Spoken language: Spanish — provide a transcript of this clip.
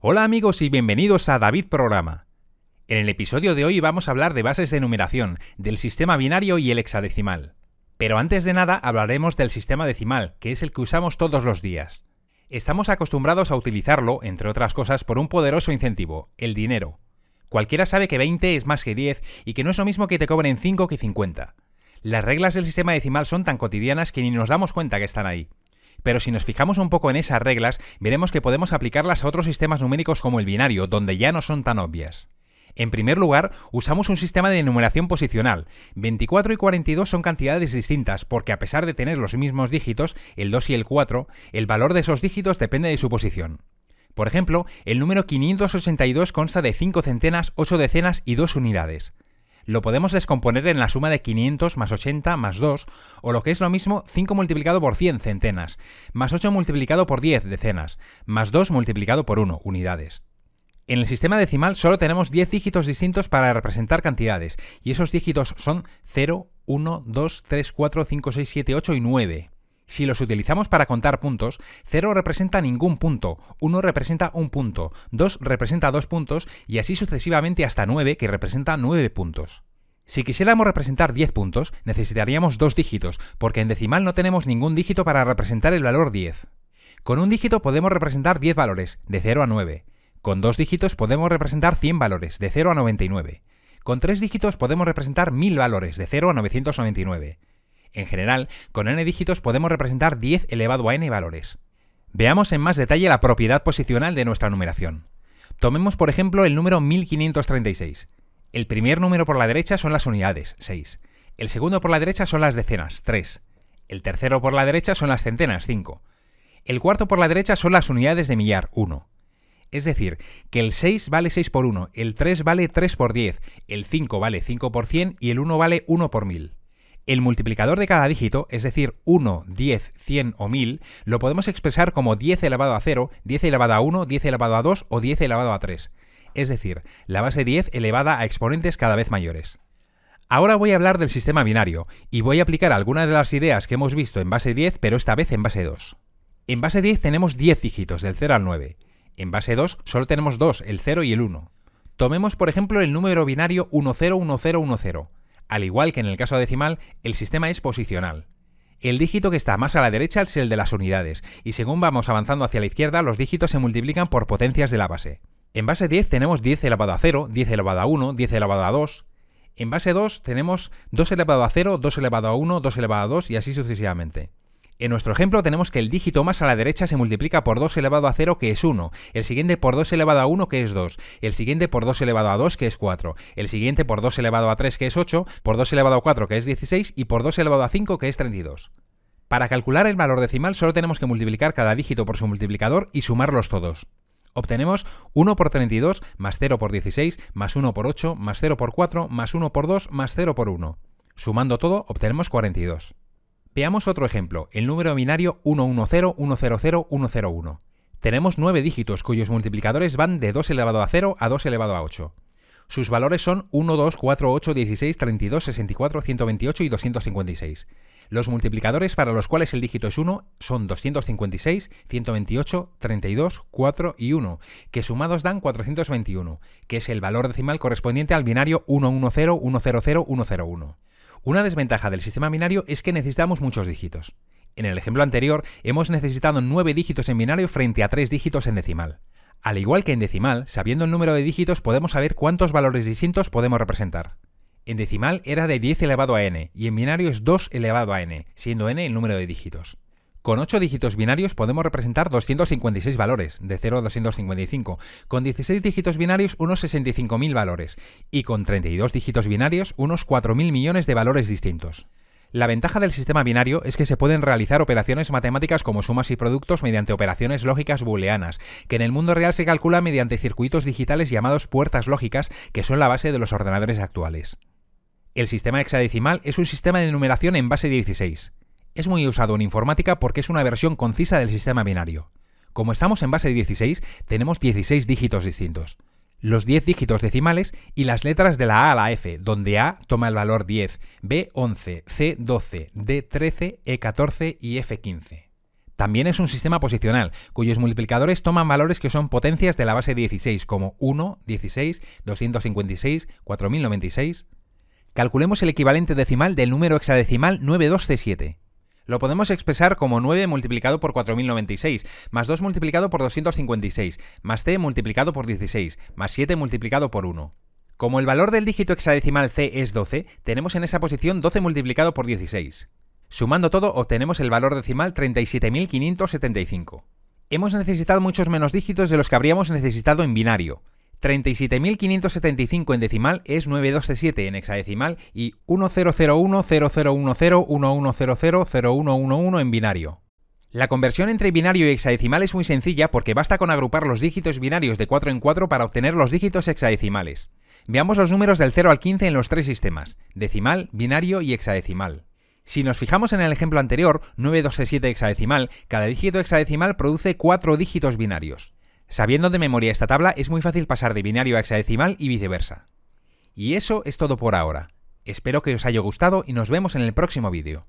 Hola amigos y bienvenidos a David Programa. En el episodio de hoy vamos a hablar de bases de numeración, del sistema binario y el hexadecimal. Pero antes de nada hablaremos del sistema decimal, que es el que usamos todos los días. Estamos acostumbrados a utilizarlo, entre otras cosas, por un poderoso incentivo, el dinero. Cualquiera sabe que 20 es más que 10 y que no es lo mismo que te cobren 5 que 50. Las reglas del sistema decimal son tan cotidianas que ni nos damos cuenta que están ahí. Pero si nos fijamos un poco en esas reglas, veremos que podemos aplicarlas a otros sistemas numéricos como el binario, donde ya no son tan obvias. En primer lugar, usamos un sistema de enumeración posicional. 24 y 42 son cantidades distintas, porque a pesar de tener los mismos dígitos, el 2 y el 4, el valor de esos dígitos depende de su posición. Por ejemplo, el número 582 consta de 5 centenas, 8 decenas y 2 unidades lo podemos descomponer en la suma de 500 más 80 más 2, o lo que es lo mismo 5 multiplicado por 100 centenas, más 8 multiplicado por 10 decenas, más 2 multiplicado por 1 unidades. En el sistema decimal solo tenemos 10 dígitos distintos para representar cantidades, y esos dígitos son 0, 1, 2, 3, 4, 5, 6, 7, 8 y 9. Si los utilizamos para contar puntos, 0 representa ningún punto, 1 representa un punto, 2 representa dos puntos y así sucesivamente hasta 9 que representa 9 puntos. Si quisiéramos representar 10 puntos, necesitaríamos dos dígitos, porque en decimal no tenemos ningún dígito para representar el valor 10. Con un dígito podemos representar 10 valores, de 0 a 9. Con dos dígitos podemos representar 100 valores, de 0 a 99. Con tres dígitos podemos representar 1000 valores, de 0 a 999. En general, con n dígitos podemos representar 10 elevado a n valores. Veamos en más detalle la propiedad posicional de nuestra numeración. Tomemos por ejemplo el número 1536. El primer número por la derecha son las unidades, 6. El segundo por la derecha son las decenas, 3. El tercero por la derecha son las centenas, 5. El cuarto por la derecha son las unidades de millar, 1. Es decir, que el 6 vale 6 por 1, el 3 vale 3 por 10, el 5 vale 5 por 100 y el 1 vale 1 por 1000. El multiplicador de cada dígito, es decir, 1, 10, 100 o 1000, lo podemos expresar como 10 elevado a 0, 10 elevado a 1, 10 elevado a 2 o 10 elevado a 3. Es decir, la base 10 elevada a exponentes cada vez mayores. Ahora voy a hablar del sistema binario y voy a aplicar algunas de las ideas que hemos visto en base 10, pero esta vez en base 2. En base 10 tenemos 10 dígitos, del 0 al 9. En base 2 solo tenemos 2, el 0 y el 1. Tomemos por ejemplo el número binario 101010. Al igual que en el caso decimal, el sistema es posicional. El dígito que está más a la derecha es el de las unidades, y según vamos avanzando hacia la izquierda, los dígitos se multiplican por potencias de la base. En base 10 tenemos 10 elevado a 0, 10 elevado a 1, 10 elevado a 2. En base 2 tenemos 2 elevado a 0, 2 elevado a 1, 2 elevado a 2 y así sucesivamente. En nuestro ejemplo tenemos que el dígito más a la derecha se multiplica por 2 elevado a 0 que es 1, el siguiente por 2 elevado a 1 que es 2, el siguiente por 2 elevado a 2 que es 4, el siguiente por 2 elevado a 3 que es 8, por 2 elevado a 4 que es 16 y por 2 elevado a 5 que es 32. Para calcular el valor decimal solo tenemos que multiplicar cada dígito por su multiplicador y sumarlos todos. Obtenemos 1 por 32 más 0 por 16 más 1 por 8 más 0 por 4 más 1 por 2 más 0 por 1. Sumando todo obtenemos 42. Veamos otro ejemplo, el número binario 110100101. Tenemos nueve dígitos cuyos multiplicadores van de 2 elevado a 0 a 2 elevado a 8. Sus valores son 1, 2, 4, 8, 16, 32, 64, 128 y 256. Los multiplicadores para los cuales el dígito es 1 son 256, 128, 32, 4 y 1, que sumados dan 421, que es el valor decimal correspondiente al binario 110100101. Una desventaja del sistema binario es que necesitamos muchos dígitos. En el ejemplo anterior hemos necesitado 9 dígitos en binario frente a 3 dígitos en decimal. Al igual que en decimal, sabiendo el número de dígitos podemos saber cuántos valores distintos podemos representar. En decimal era de 10 elevado a n y en binario es 2 elevado a n, siendo n el número de dígitos. Con 8 dígitos binarios podemos representar 256 valores, de 0 a 255. Con 16 dígitos binarios, unos 65.000 valores. Y con 32 dígitos binarios, unos 4.000 millones de valores distintos. La ventaja del sistema binario es que se pueden realizar operaciones matemáticas como sumas y productos mediante operaciones lógicas booleanas, que en el mundo real se calcula mediante circuitos digitales llamados puertas lógicas, que son la base de los ordenadores actuales. El sistema hexadecimal es un sistema de numeración en base 16 es muy usado en informática porque es una versión concisa del sistema binario. Como estamos en base 16, tenemos 16 dígitos distintos. Los 10 dígitos decimales y las letras de la A a la F, donde A toma el valor 10, B 11, C 12, D 13, E 14 y F 15. También es un sistema posicional, cuyos multiplicadores toman valores que son potencias de la base 16, como 1, 16, 256, 4096. Calculemos el equivalente decimal del número hexadecimal 92C7. Lo podemos expresar como 9 multiplicado por 4096, más 2 multiplicado por 256, más c multiplicado por 16, más 7 multiplicado por 1. Como el valor del dígito hexadecimal c es 12, tenemos en esa posición 12 multiplicado por 16. Sumando todo, obtenemos el valor decimal 37575. Hemos necesitado muchos menos dígitos de los que habríamos necesitado en binario, 37.575 en decimal es 927 en hexadecimal y 1001001011000111 en binario. La conversión entre binario y hexadecimal es muy sencilla porque basta con agrupar los dígitos binarios de 4 en 4 para obtener los dígitos hexadecimales. Veamos los números del 0 al 15 en los tres sistemas, decimal, binario y hexadecimal. Si nos fijamos en el ejemplo anterior, 927 hexadecimal, cada dígito hexadecimal produce 4 dígitos binarios. Sabiendo de memoria esta tabla, es muy fácil pasar de binario a hexadecimal y viceversa. Y eso es todo por ahora. Espero que os haya gustado y nos vemos en el próximo vídeo.